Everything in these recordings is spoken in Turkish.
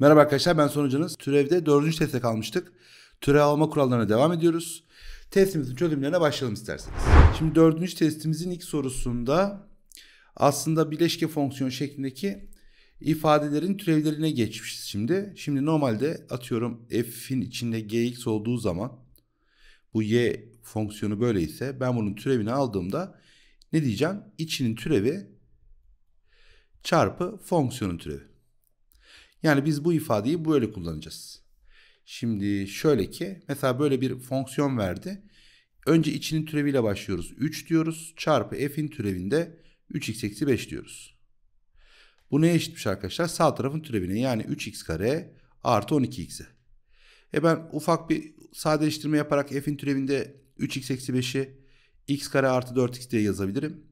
Merhaba arkadaşlar ben sonucunuz. Türev'de dördüncü teste kalmıştık. Türev alma kurallarına devam ediyoruz. Testimizin çözümlerine başlayalım isterseniz. Şimdi dördüncü testimizin ilk sorusunda aslında bileşke fonksiyon şeklindeki ifadelerin türevlerine geçmişiz şimdi. Şimdi normalde atıyorum f'in içinde gx olduğu zaman bu y fonksiyonu böyleyse ben bunun türevini aldığımda ne diyeceğim? İçinin türevi çarpı fonksiyonun türevi. Yani biz bu ifadeyi böyle kullanacağız. Şimdi şöyle ki mesela böyle bir fonksiyon verdi. Önce içinin türeviyle başlıyoruz. 3 diyoruz çarpı f'in türevinde 3x eksi 5 diyoruz. Bu neye eşitmiş arkadaşlar? Sağ tarafın türevine yani 3x kare artı 12x'e. E ben ufak bir sadeleştirme yaparak f'in türevinde 3x eksi 5'i x kare artı 4x diye yazabilirim.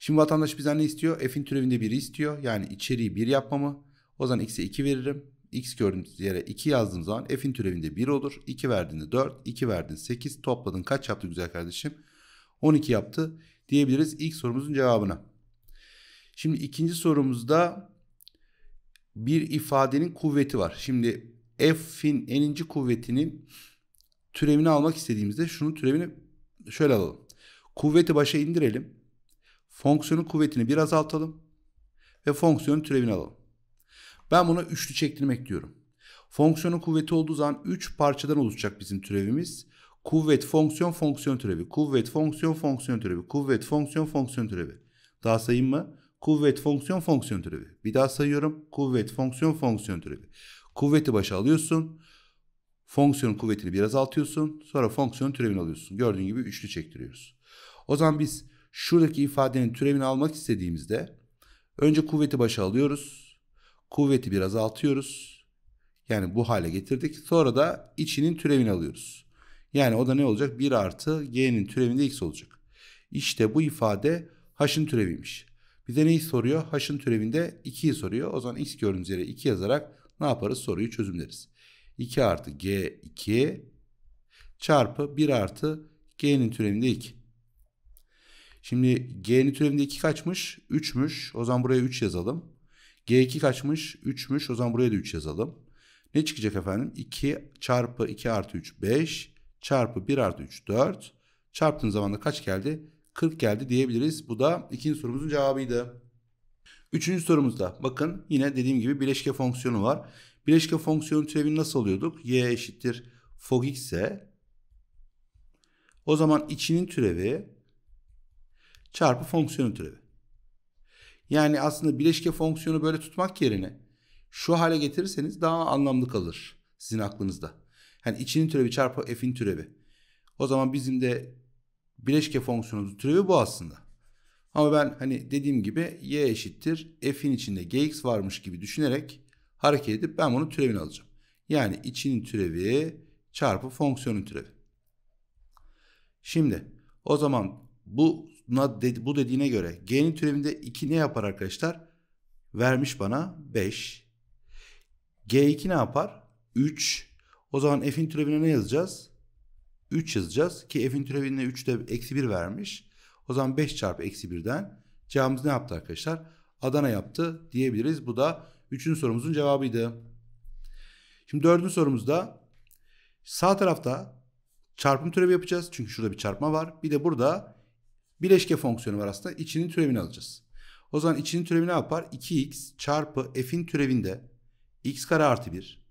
Şimdi vatandaş bizden ne istiyor? F'in türevinde 1'i istiyor. Yani içeriği 1 yapmamı. O zaman x'e 2 veririm. x gördüğümüz yere 2 yazdığım zaman f'in türevinde 1 olur. 2 verdiğinde 4, 2 verdiğinde 8. Topladın kaç yaptı güzel kardeşim? 12 yaptı diyebiliriz ilk sorumuzun cevabına. Şimdi ikinci sorumuzda bir ifadenin kuvveti var. Şimdi f'in eninci kuvvetinin türevini almak istediğimizde şunun türevini şöyle alalım. Kuvveti başa indirelim. Fonksiyonun kuvvetini bir azaltalım. Ve fonksiyonun türevini alalım. Ben buna üçlü çektirmek diyorum. Fonksiyonun kuvveti olduğu zaman 3 parçadan oluşacak bizim türevimiz. Kuvvet, fonksiyon, fonksiyon türevi. Kuvvet, fonksiyon, fonksiyon türevi. Kuvvet, fonksiyon, fonksiyon türevi. Daha sayayım mı? Kuvvet, fonksiyon, fonksiyon türevi. Bir daha sayıyorum. Kuvvet, fonksiyon, fonksiyon türevi. Kuvveti başa alıyorsun. Fonksiyonun kuvvetini biraz altıyorsun, Sonra fonksiyonun türevini alıyorsun. Gördüğün gibi üçlü çektiriyoruz. O zaman biz şuradaki ifadenin türevini almak istediğimizde önce kuvveti başa alıyoruz kuvveti biraz atıyoruz. Yani bu hale getirdik. Sonra da içinin türevini alıyoruz. Yani o da ne olacak? 1 artı g'nin türevinde x olacak. İşte bu ifade h'ın türeviymiş. Bize neyi soruyor? H'ın türevinde 2'yi soruyor. O zaman x gördüğümüz yere 2 yazarak ne yaparız? Soruyu çözümleriz. 2 artı g2 çarpı 1 artı g'nin türevinde 2. Şimdi g'nin türevinde 2 kaçmış? 3'müş. O zaman buraya 3 yazalım. G2 kaçmış? 3'müş. O zaman buraya da 3 yazalım. Ne çıkacak efendim? 2 çarpı 2 artı 3 5 çarpı 1 artı 3 4 çarptığın zaman da kaç geldi? 40 geldi diyebiliriz. Bu da ikinci sorumuzun cevabıydı. Üçüncü sorumuzda bakın yine dediğim gibi bileşke fonksiyonu var. Bileşke fonksiyonu türevini nasıl alıyorduk? Y eşittir fog x ise o zaman içinin türevi çarpı fonksiyonun türevi. Yani aslında bileşke fonksiyonu böyle tutmak yerine şu hale getirirseniz daha anlamlı kalır sizin aklınızda. Yani içinin türevi çarpı f'in türevi. O zaman bizim de bileşke fonksiyonumuzun türevi bu aslında. Ama ben hani dediğim gibi y eşittir f'in içinde gx varmış gibi düşünerek hareket edip ben bunun türevini alacağım. Yani içinin türevi çarpı fonksiyonun türevi. Şimdi o zaman bu buna dedi, bu dediğine göre G'nin türevinde 2 ne yapar arkadaşlar? Vermiş bana 5. G2 ne yapar? 3. O zaman F'in türevine ne yazacağız? 3 yazacağız ki F'in türevine 3 de eksi 1 vermiş. O zaman 5 çarpı eksi 1'den cevabımız ne yaptı arkadaşlar? Adana yaptı diyebiliriz. Bu da 3. sorumuzun cevabıydı. Şimdi 4. sorumuzda sağ tarafta çarpım türevi yapacağız. Çünkü şurada bir çarpma var. Bir de burada Bileşke fonksiyonu var aslında. İçinin türevini alacağız. O zaman içinin türevi ne yapar? 2x çarpı f'in türevinde x kare artı 1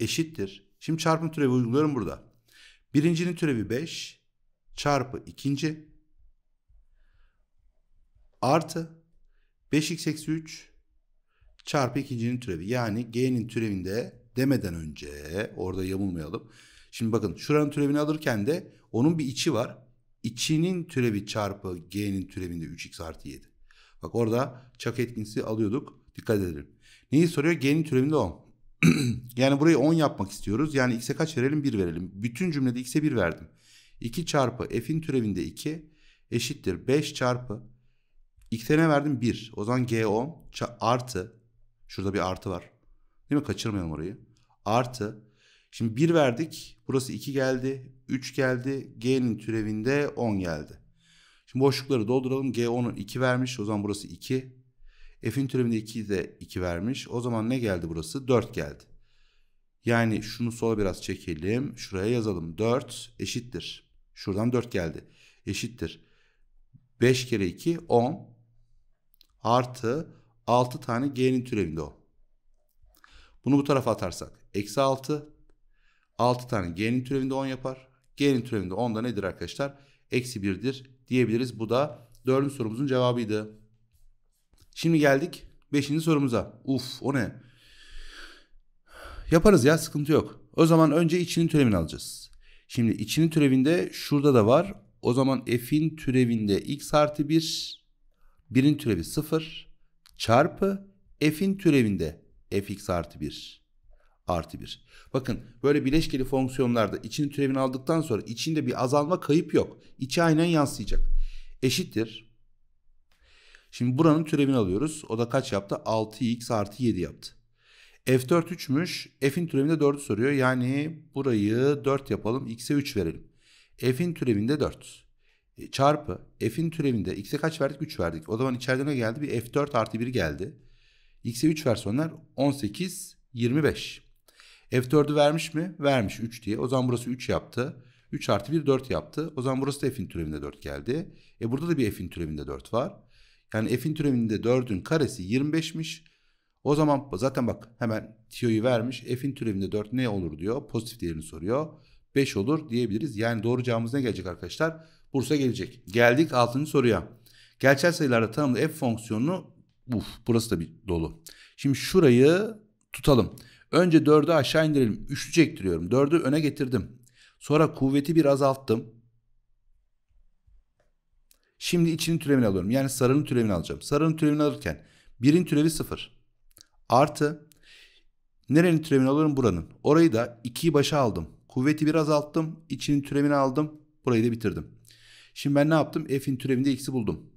eşittir. Şimdi çarpım türevi uyguluyorum burada. Birincinin türevi 5 çarpı ikinci artı 5x eksi 3 çarpı ikincinin türevi. Yani g'nin türevinde demeden önce orada yamulmayalım. Şimdi bakın şuranın türevini alırken de onun bir içi var içinin türevi çarpı g'nin türevinde 3x artı 7. Bak orada çak etkinliği alıyorduk. Dikkat edelim. Neyi soruyor? G'nin türevinde 10. yani burayı 10 yapmak istiyoruz. Yani x'e kaç verelim? 1 verelim. Bütün cümlede x'e 1 verdim. 2 çarpı f'in türevinde 2 eşittir 5 çarpı x'e ne verdim? 1. O zaman g 10 artı şurada bir artı var. Değil mi? Kaçırmayalım orayı. Artı Şimdi 1 verdik. Burası 2 geldi. 3 geldi. G'nin türevinde 10 geldi. Şimdi boşlukları dolduralım. G 10'u 2 vermiş. O zaman burası 2. F'in türevinde 2'yi de 2 vermiş. O zaman ne geldi burası? 4 geldi. Yani şunu sola biraz çekelim. Şuraya yazalım. 4 eşittir. Şuradan 4 geldi. Eşittir. 5 kere 2 10 artı 6 tane G'nin türevinde 10. Bunu bu tarafa atarsak eksi 6 6 tane g'nin türevinde 10 yapar. G'nin türevinde 10 da nedir arkadaşlar? Eksi 1'dir diyebiliriz. Bu da 4. sorumuzun cevabıydı. Şimdi geldik 5. sorumuza. Uf o ne? Yaparız ya sıkıntı yok. O zaman önce içinin türevini alacağız. Şimdi içinin türevinde şurada da var. O zaman f'in türevinde x artı 1, 1'in türevi 0 çarpı f'in türevinde fx artı 1 artı 1. Bakın böyle bileşkeli fonksiyonlarda içinin türevini aldıktan sonra içinde bir azalma kayıp yok. İçi aynen yansıyacak. Eşittir. Şimdi buranın türevini alıyoruz. O da kaç yaptı? 6x artı 7 yaptı. F4 3'müş. F'in türevinde 4'ü soruyor. Yani burayı 4 yapalım. X'e 3 verelim. F'in türevinde 4. E, çarpı F'in türevinde X'e kaç verdik? 3 verdik. O zaman içeriden ne geldi? Bir F4 artı 1 geldi. X'e 3 versiyonlar 18, 25. F4'ü vermiş mi? Vermiş 3 diye. O zaman burası 3 yaptı. 3 artı 1 4 yaptı. O zaman burası da f'in türevinde 4 geldi. E burada da bir f'in türevinde 4 var. Yani f'in türevinde 4'ün karesi 25'miş. O zaman zaten bak hemen tiyoyu vermiş. F'in türevinde 4 ne olur diyor. Pozitif değerini soruyor. 5 olur diyebiliriz. Yani doğru cevabımız ne gelecek arkadaşlar? Bursa gelecek. Geldik 6. soruya. Gerçel sayılarla tanımlı f fonksiyonunu uf burası da bir dolu. Şimdi şurayı tutalım. Önce 4'ü aşağı indirelim. 3'lü çektiriyorum. 4'ü öne getirdim. Sonra kuvveti bir azalttım. Şimdi içinin türevini alıyorum. Yani sarının türevini alacağım. Sarının türevini alırken 1'in türevi 0. Artı nerenin türevini alıyorum? Buranın. Orayı da 2'yi başa aldım. Kuvveti bir azalttım. İçinin türevini aldım. Burayı da bitirdim. Şimdi ben ne yaptım? F'in türevinde x'i buldum.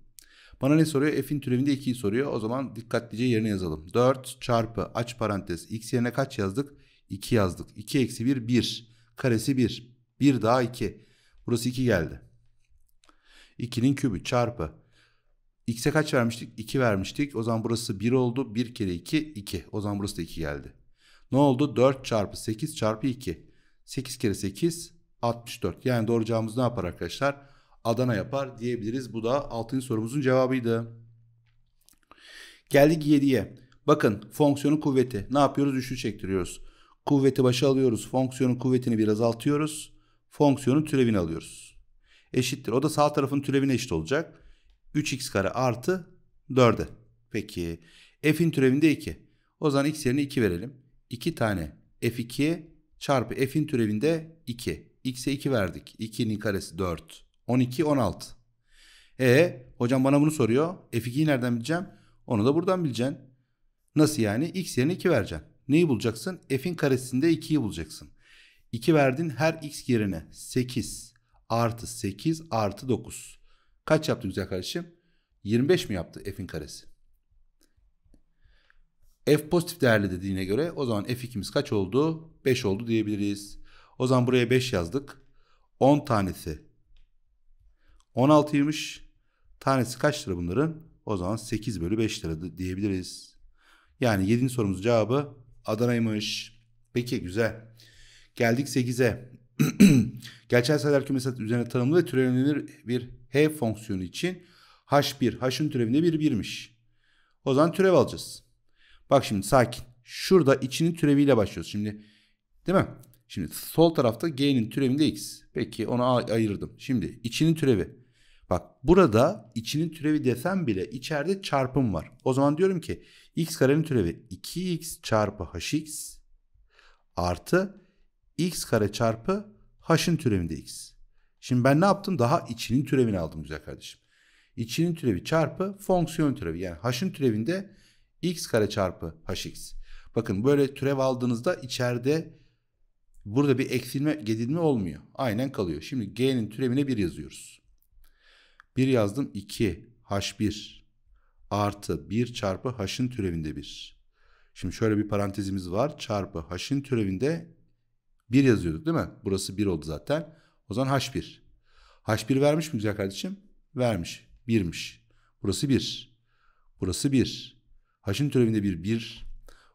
Bana ne soruyor? F'in türevinde 2'yi soruyor. O zaman dikkatlice yerine yazalım. 4 çarpı aç parantez x yerine kaç yazdık? 2 yazdık. 2 eksi 1 1. Karesi 1. 1 daha 2. Burası 2 geldi. 2'nin kübü çarpı. X'e kaç vermiştik? 2 vermiştik. O zaman burası 1 oldu. 1 kere 2 2. O zaman burası da 2 geldi. Ne oldu? 4 çarpı 8 çarpı 2. 8 kere 8 64. Yani doğru cevabımız ne yapar arkadaşlar? Adana yapar diyebiliriz. Bu da 6. sorumuzun cevabıydı. Geldik 7'ye. Bakın fonksiyonun kuvveti. Ne yapıyoruz? Üçlü çektiriyoruz. Kuvveti başa alıyoruz. Fonksiyonun kuvvetini biraz azaltıyoruz. Fonksiyonun türevini alıyoruz. Eşittir. O da sağ tarafın türevine eşit olacak. 3x kare artı 4'e. Peki f'in türevinde 2. O zaman x yerine 2 verelim. 2 tane f2 çarpı f'in türevinde 2. x'e 2 verdik. 2'nin karesi 4. 12, 16. E hocam bana bunu soruyor. F2'yi nereden bileceğim? Onu da buradan bileceksin. Nasıl yani? X yerine 2 vereceksin. Neyi bulacaksın? F'in karesinde 2'yi bulacaksın. 2 verdin her x yerine 8 artı 8 artı 9. Kaç yaptı güzel kardeşim? 25 mi yaptı f'in karesi? f pozitif değerli dediğine göre o zaman f2'miz kaç oldu? 5 oldu diyebiliriz. O zaman buraya 5 yazdık. 10 tanesi 16'ymış. Tanesi kaç lira bunların? O zaman 8 bölü 5 lira diyebiliriz. Yani 7. sorumuzun cevabı Adana'ymış. Peki güzel. Geldik 8'e. Gerçel sayılar kümesi üzerine tanımlı ve türevlenir bir h fonksiyonu için h1, h'ın türevinde bir birmiş. O zaman türev alacağız. Bak şimdi sakin. Şurada içinin türeviyle başlıyoruz. Şimdi değil mi? Şimdi sol tarafta g'nin türevinde x. Peki onu ayırdım. Şimdi içinin türevi. Bak burada içinin türevi desem bile içeride çarpım var. O zaman diyorum ki x karenin türevi 2x çarpı hx artı x kare çarpı h'ın türevinde x. Şimdi ben ne yaptım? Daha içinin türevini aldım güzel kardeşim. İçinin türevi çarpı fonksiyon türevi. Yani h'ın türevinde x kare çarpı hx. Bakın böyle türev aldığınızda içeride burada bir eksilme gedilme olmuyor. Aynen kalıyor. Şimdi g'nin türevine 1 yazıyoruz. 1 yazdım 2 h1 artı 1 çarpı h'ın türevinde 1. Şimdi şöyle bir parantezimiz var. Çarpı h'ın türevinde 1 yazıyorduk değil mi? Burası 1 oldu zaten. O zaman h1. h1 vermiş mi güzel kardeşim? Vermiş. 1'miş. Burası 1. Burası 1. H'ın türevinde 1, 1.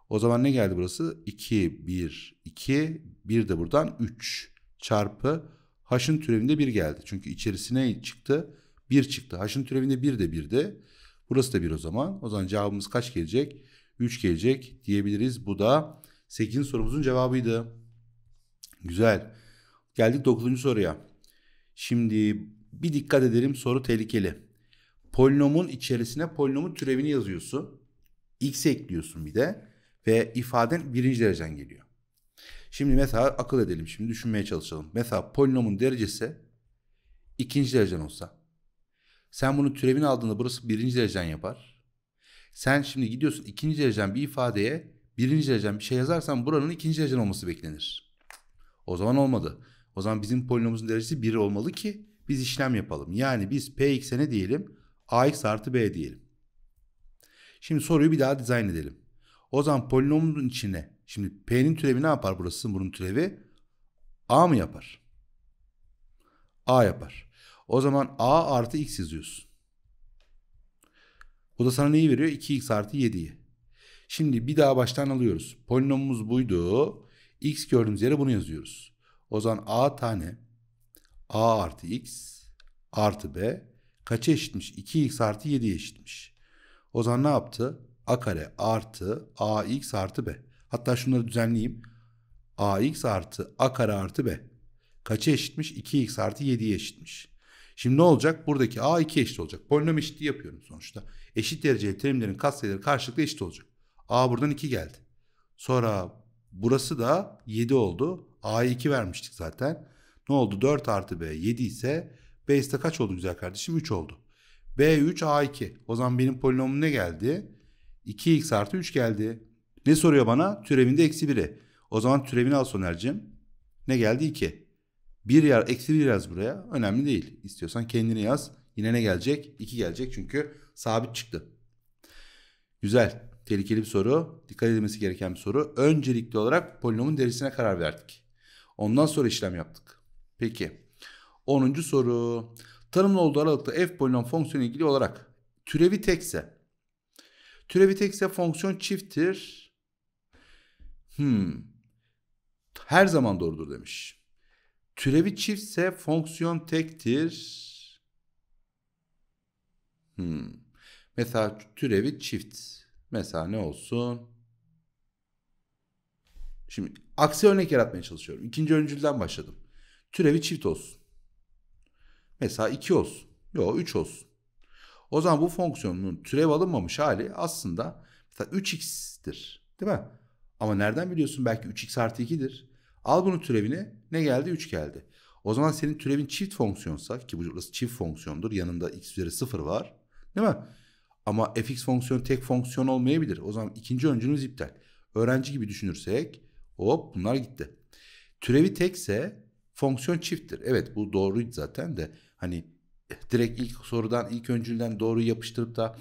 O zaman ne geldi burası? 2, 1, 2. 1 de buradan 3 çarpı H'ın türevinde 1 geldi. Çünkü içerisine çıktı. 1 çıktı. H'ın türevinde 1 de de, Burası da 1 o zaman. O zaman cevabımız kaç gelecek? 3 gelecek diyebiliriz. Bu da 8. sorumuzun cevabıydı. Güzel. Geldik 9. soruya. Şimdi bir dikkat edelim soru tehlikeli. Polinomun içerisine polinomun türevini yazıyorsun. X ekliyorsun bir de ve ifaden birinci derecen geliyor. Şimdi mesela akıl edelim şimdi düşünmeye çalışalım. Mesela polinomun derecesi ikinci derecen olsa sen bunu türevini aldığında burası birinci derecen yapar. Sen şimdi gidiyorsun ikinci derecen bir ifadeye birinci derecen bir şey yazarsan buranın ikinci derecen olması beklenir. O zaman olmadı. O zaman bizim polinomumuzun derecesi 1 olmalı ki biz işlem yapalım. Yani biz px'e ne diyelim? ax artı b diyelim. Şimdi soruyu bir daha dizayn edelim. O zaman polinomumuzun içine şimdi p'nin türevi ne yapar burası? Bunun türevi a mı yapar? a yapar. O zaman a artı x yazıyorsun. Bu da sana neyi veriyor? 2x artı 7'yi. Şimdi bir daha baştan alıyoruz. Polinomumuz buydu. x gördüğümüz yere bunu yazıyoruz. O zaman a tane a artı x artı b kaça eşitmiş? 2x artı 7'ye eşitmiş. O zaman ne yaptı? a kare artı ax artı b. Hatta şunları düzenleyeyim. ax artı a kare artı b. Kaça eşitmiş? 2x artı 7'ye eşitmiş. Şimdi ne olacak? Buradaki a 2 eşit olacak. Polinom eşitliği yapıyorum sonuçta. Eşit dereceli terimlerin katsayıları karşılıklı eşit olacak. a buradan 2 geldi. Sonra burası da 7 oldu. a'ya 2 vermiştik zaten. Ne oldu? 4 artı b 7 ise B'de kaç oldu güzel kardeşim? 3 oldu. B3 A2. O zaman benim polinomum ne geldi? 2x artı 3 geldi. Ne soruyor bana? Türevinde eksi 1'i. O zaman türevini al Soner'cim. Ne geldi? 2. Bir yer eksi bir yaz buraya. Önemli değil. İstiyorsan kendini yaz. Yine ne gelecek? 2 gelecek çünkü sabit çıktı. Güzel. Tehlikeli bir soru. Dikkat edilmesi gereken bir soru. Öncelikli olarak polinomun derisine karar verdik. Ondan sonra işlem yaptık. Peki. 10. soru. Tanımlı olduğu aralıkta f polinom fonksiyonu ilgili olarak türevi tekse. Türevi tekse fonksiyon çifttir. Hmm. Her zaman doğrudur demiş. Türevi çiftse fonksiyon tektir. Hmm. Mesela türevi çift. Mesela ne olsun? Şimdi aksi örnek yaratmaya çalışıyorum. İkinci öncülden başladım. Türevi çift olsun. Mesela 2 olsun. Yok 3 olsun. O zaman bu fonksiyonun türev alınmamış hali aslında mesela 3x'tir. Değil mi? Ama nereden biliyorsun? Belki 3x artı 2'dir. Al bunun türevini ne geldi? 3 geldi. O zaman senin türevin çift fonksiyonsa ki burası çift fonksiyondur. Yanında x üzeri 0 var. Değil mi? Ama fx fonksiyon tek fonksiyon olmayabilir. O zaman ikinci öncülümüz iptal. Öğrenci gibi düşünürsek hop bunlar gitti. Türevi tekse fonksiyon çifttir. Evet bu doğru zaten de hani direkt ilk sorudan ilk öncülden doğru yapıştırıp da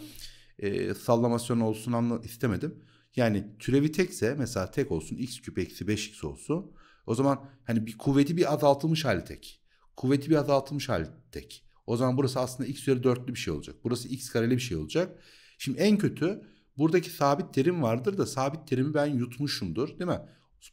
e, sallamasyon olsun anla istemedim. Yani türevi tekse mesela tek olsun x küp eksi 5x olsun. O zaman hani bir kuvveti bir azaltılmış hali tek. Kuvveti bir azaltılmış hali tek. O zaman burası aslında x üzeri dörtlü bir şey olacak. Burası x kareli bir şey olacak. Şimdi en kötü buradaki sabit terim vardır da sabit terimi ben yutmuşumdur değil mi?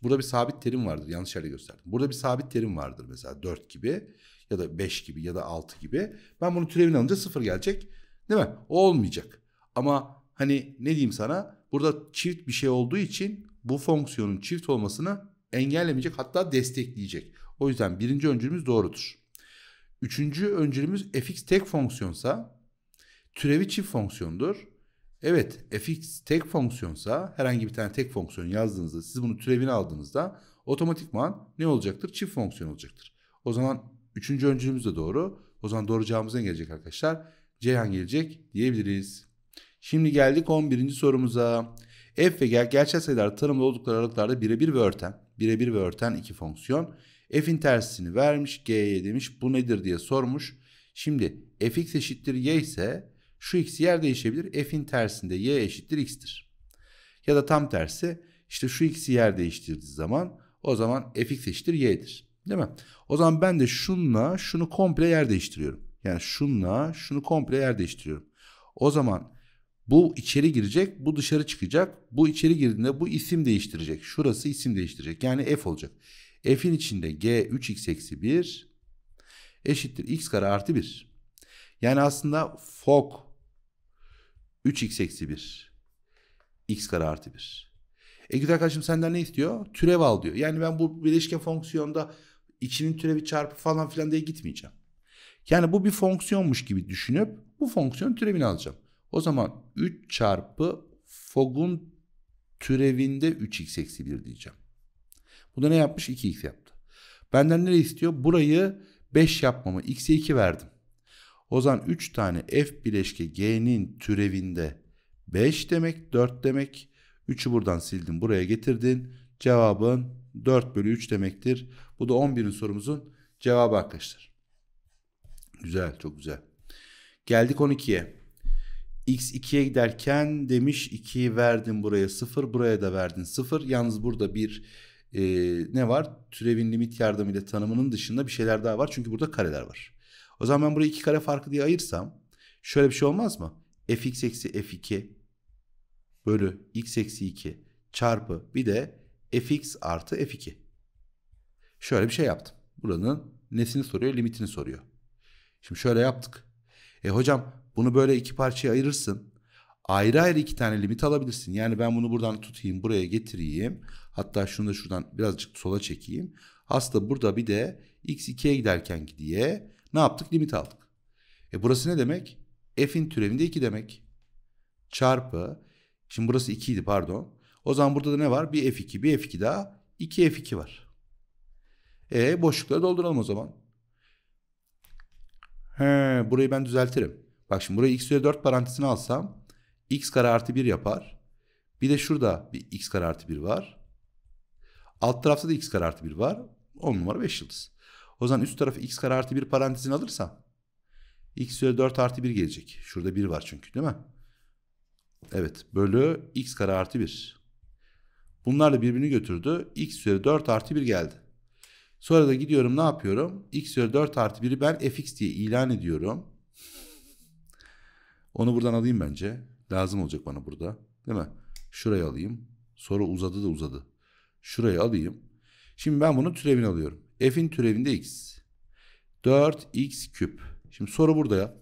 Burada bir sabit terim vardır yanlış yerde gösterdim. Burada bir sabit terim vardır mesela 4 gibi ya da 5 gibi ya da 6 gibi. Ben bunu türevini alınca 0 gelecek değil mi? O olmayacak. Ama hani ne diyeyim sana burada çift bir şey olduğu için bu fonksiyonun çift olmasını engellemeyecek hatta destekleyecek. O yüzden birinci öncülümüz doğrudur. Üçüncü öncülümüz fx tek fonksiyonsa türevi çift fonksiyondur. Evet fx tek fonksiyonsa herhangi bir tane tek fonksiyon yazdığınızda siz bunu türevini aldığınızda otomatikman ne olacaktır? Çift fonksiyon olacaktır. O zaman üçüncü öncülümüz de doğru. O zaman doğru cevabımız ne gelecek arkadaşlar? Ceyhan gelecek diyebiliriz. Şimdi geldik 11. sorumuza. F ve ger gerçel sayılar tanımlı oldukları aralıklarda birebir ve örten birebir ve örten iki fonksiyon. F'in tersini vermiş G'ye demiş bu nedir diye sormuş. Şimdi fx eşittir y ise şu x yer değişebilir. F'in tersinde y eşittir x'tir. Ya da tam tersi işte şu x'i yer değiştirdiği zaman o zaman fx eşittir y'dir. Değil mi? O zaman ben de şunla şunu komple yer değiştiriyorum. Yani şunla şunu komple yer değiştiriyorum. O zaman bu içeri girecek, bu dışarı çıkacak. Bu içeri girdiğinde bu isim değiştirecek. Şurası isim değiştirecek. Yani f olacak. f'in içinde g 3x eksi 1 eşittir x kare artı 1. Yani aslında fok 3x eksi 1 x kare artı 1. E güzel kardeşim senden ne istiyor? Türev al diyor. Yani ben bu bileşke fonksiyonda içinin türevi çarpı falan filan diye gitmeyeceğim. Yani bu bir fonksiyonmuş gibi düşünüp bu fonksiyon türevini alacağım. O zaman 3 çarpı fogun türevinde 3x eksi 1 diyeceğim. Bu da ne yapmış? 2x yaptı. Benden ne istiyor? Burayı 5 yapmamı x'e 2 verdim. O zaman 3 tane f bileşke g'nin türevinde 5 demek 4 demek. 3'ü buradan sildin buraya getirdin. Cevabın 4 bölü 3 demektir. Bu da 11'in sorumuzun cevabı arkadaşlar. Güzel çok güzel. Geldik 12'ye x 2'ye giderken demiş 2'yi verdin buraya 0 buraya da verdin 0 yalnız burada bir e, ne var türevin limit yardımıyla tanımının dışında bir şeyler daha var çünkü burada kareler var. O zaman ben buraya iki kare farkı diye ayırsam şöyle bir şey olmaz mı? fx eksi f2 bölü x eksi 2 çarpı bir de fx artı f2. Şöyle bir şey yaptım. Buranın nesini soruyor limitini soruyor. Şimdi şöyle yaptık. E hocam bunu böyle iki parçaya ayırırsın. Ayrı ayrı iki tane limit alabilirsin. Yani ben bunu buradan tutayım, buraya getireyim. Hatta şunu da şuradan birazcık sola çekeyim. Aslında burada bir de x2'ye giderken diye ne yaptık? Limit aldık. E burası ne demek? F'in türevi de 2 demek. Çarpı. Şimdi burası 2 idi pardon. O zaman burada da ne var? Bir F2, bir F2 daha. 2 F2 var. E boşlukları dolduralım o zaman. He, burayı ben düzeltirim. Bak şimdi burayı x üzeri 4 parantezine alsam x kare artı 1 yapar. Bir de şurada bir x kare artı 1 var. Alt tarafta da x kare artı 1 var. 10 numara 5 yıldız. O zaman üst tarafı x kare artı 1 parantezine alırsam x üzeri 4 artı 1 gelecek. Şurada 1 var çünkü değil mi? Evet bölü x kare artı 1. Bunlarla birbirini götürdü. x üzeri 4 artı 1 geldi. Sonra da gidiyorum ne yapıyorum? x üzeri 4 artı 1'i ben fx diye ilan ediyorum. Onu buradan alayım bence. Lazım olacak bana burada. Değil mi? Şurayı alayım. Sonra uzadı da uzadı. Şurayı alayım. Şimdi ben bunu türevini alıyorum. F'in türevinde x. 4x küp. Şimdi soru burada ya.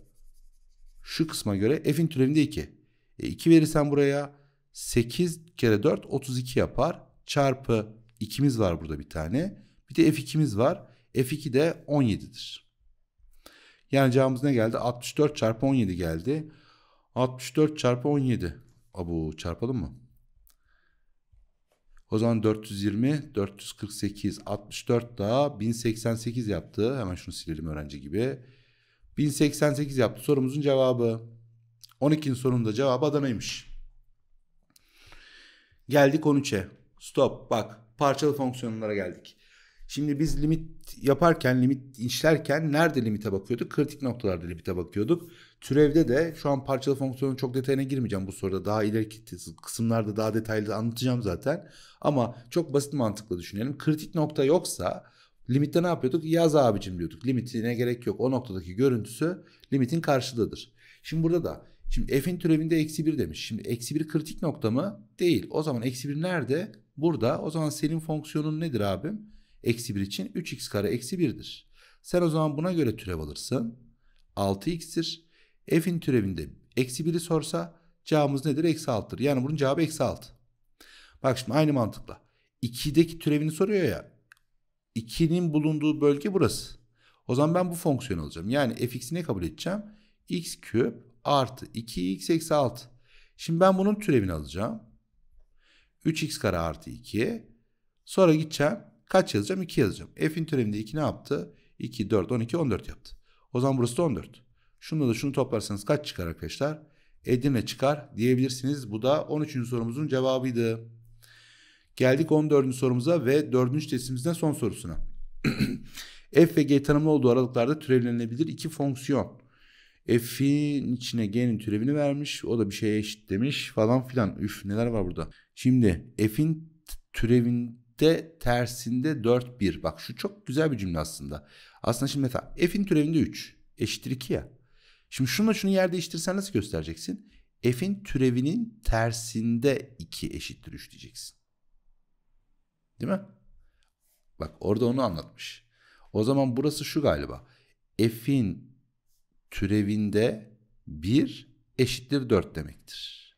Şu kısma göre f'in türevinde 2. E 2 verirsen buraya 8 kere 4 32 yapar. Çarpı 2'miz var burada bir tane. Bir de f2'miz var. F2 de 17'dir. Yani cevabımız ne geldi? 64 çarpı 17 geldi. 64 çarpı 17. Abu çarpalım mı? O zaman 420, 448, 64 daha 1088 yaptı. Hemen şunu silelim öğrenci gibi. 1088 yaptı sorumuzun cevabı. 12'nin sonunda cevabı Adana'ymış. Geldik 13'e. Stop bak parçalı fonksiyonlara geldik. Şimdi biz limit yaparken, limit işlerken nerede limite bakıyorduk? Kritik noktalarda limite bakıyorduk. Türevde de şu an parçalı fonksiyonun çok detayına girmeyeceğim bu soruda. Daha ileriki kısımlarda daha detaylı anlatacağım zaten. Ama çok basit mantıkla düşünelim. Kritik nokta yoksa limitte ne yapıyorduk? Yaz abicim diyorduk. Limitine gerek yok. O noktadaki görüntüsü limitin karşılığıdır. Şimdi burada da Şimdi f'in türevinde eksi 1 demiş. Şimdi eksi 1 kritik nokta mı? Değil. O zaman eksi 1 nerede? Burada. O zaman senin fonksiyonun nedir abim? Eksi 1 için 3x kare eksi 1'dir. Sen o zaman buna göre türev alırsın. 6x'tir. F'in türevinde eksi 1'i sorsa cevabımız nedir? Eksi 6'dır. Yani bunun cevabı eksi 6. Bak şimdi aynı mantıkla. 2'deki türevini soruyor ya. 2'nin bulunduğu bölge burası. O zaman ben bu fonksiyonu alacağım. Yani fx'i ne kabul edeceğim? x küp artı 2x eksi 6. Şimdi ben bunun türevini alacağım. 3x kare artı 2. Sonra gideceğim. Kaç yazacağım? 2 yazacağım. F'in türevinde 2 ne yaptı? 2, 4, 12, 14 yaptı. O zaman burası da 14. Şunu da şunu toplarsanız kaç çıkar arkadaşlar? Edirne çıkar diyebilirsiniz. Bu da 13. sorumuzun cevabıydı. Geldik 14. sorumuza ve 4. testimizden son sorusuna. f ve g tanımlı olduğu aralıklarda türevlenebilir iki fonksiyon. F'in içine G'nin türevini vermiş. O da bir şeye eşit demiş falan filan. Üf neler var burada. Şimdi F'in türevin de tersinde 4-1. Bak şu çok güzel bir cümle aslında. Aslında şimdi mesela f'in türevinde 3 eşittir 2 ya. Şimdi şunu da şunu yer değiştirsen nasıl göstereceksin? F'in türevinin tersinde 2 eşittir 3 diyeceksin. Değil mi? Bak orada onu anlatmış. O zaman burası şu galiba. F'in türevinde 1 eşittir 4 demektir.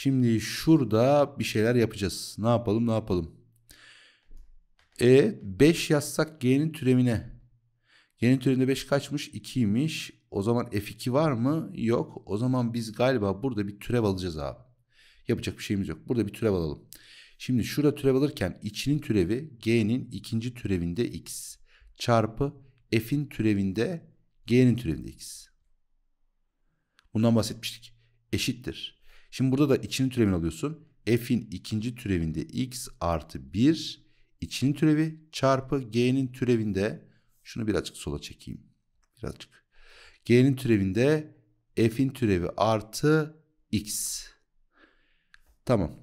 Şimdi şurada bir şeyler yapacağız. Ne yapalım ne yapalım. E 5 yazsak G'nin türemine. G'nin türeminde 5 kaçmış? 2'ymiş. O zaman F2 var mı? Yok. O zaman biz galiba burada bir türev alacağız abi. Yapacak bir şeyimiz yok. Burada bir türev alalım. Şimdi şurada türev alırken içinin türevi G'nin ikinci türevinde X çarpı F'in türevinde G'nin türevinde X. Bundan bahsetmiştik. Eşittir. Şimdi burada da ikinci türevini alıyorsun. F'in ikinci türevinde x artı 1 içinin türevi çarpı g'nin türevinde şunu birazcık sola çekeyim. Birazcık. G'nin türevinde f'in türevi artı x. Tamam.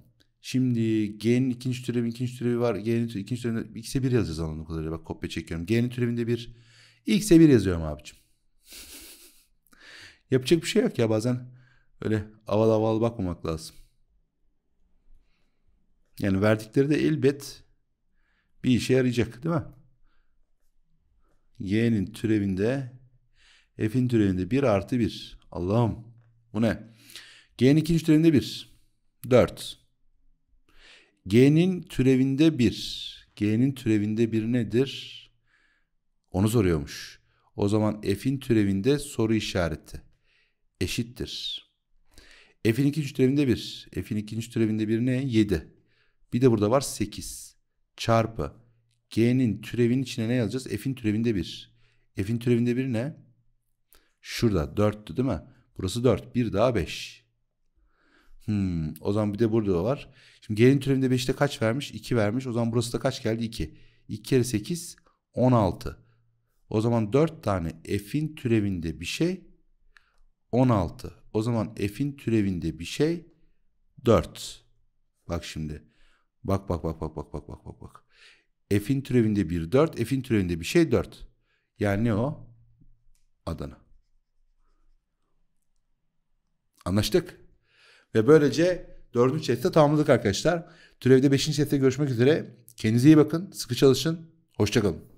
Şimdi g'nin ikinci türevi, ikinci türevi var. G'nin türevi, ikinci türevinde x'e 1 yazacağız anladığım kadarıyla. Bak kopya çekiyorum. G'nin türevinde 1. X'e 1 yazıyorum abicim. Yapacak bir şey yok ya bazen öyle aval aval bakmamak lazım. Yani verdikleri de elbet bir işe yarayacak değil mi? Y'nin türevinde F'in türevinde 1 artı 1. Allah'ım bu ne? G'nin ikinci türevinde 1. 4. G'nin türevinde 1. G'nin türevinde 1 nedir? Onu soruyormuş. O zaman F'in türevinde soru işareti eşittir. F'in ikinci türevinde 1. F'in ikinci türevinde 1 ne? 7. Bir de burada var 8. Çarpı. G'nin türevinin içine ne yazacağız? F'in türevinde 1. F'in türevinde 1 ne? Şurada 4'tü değil mi? Burası 4. 1 daha 5. Hmm, o zaman bir de burada var. Şimdi G'nin türevinde 5'te kaç vermiş? 2 vermiş. O zaman burası da kaç geldi? 2. 2 kere 8 16. O zaman 4 tane f'in türevinde bir şey 16. O zaman f'in türevinde bir şey 4. Bak şimdi. Bak bak bak bak bak bak bak bak bak. F'in türevinde bir 4, f'in türevinde bir şey 4. Yani ne o? Adana. Anlaştık. Ve böylece dördüncü chest'te tamamladık arkadaşlar. Türevde beşinci chest'te görüşmek üzere. Kendinize iyi bakın. Sıkı çalışın. Hoşçakalın.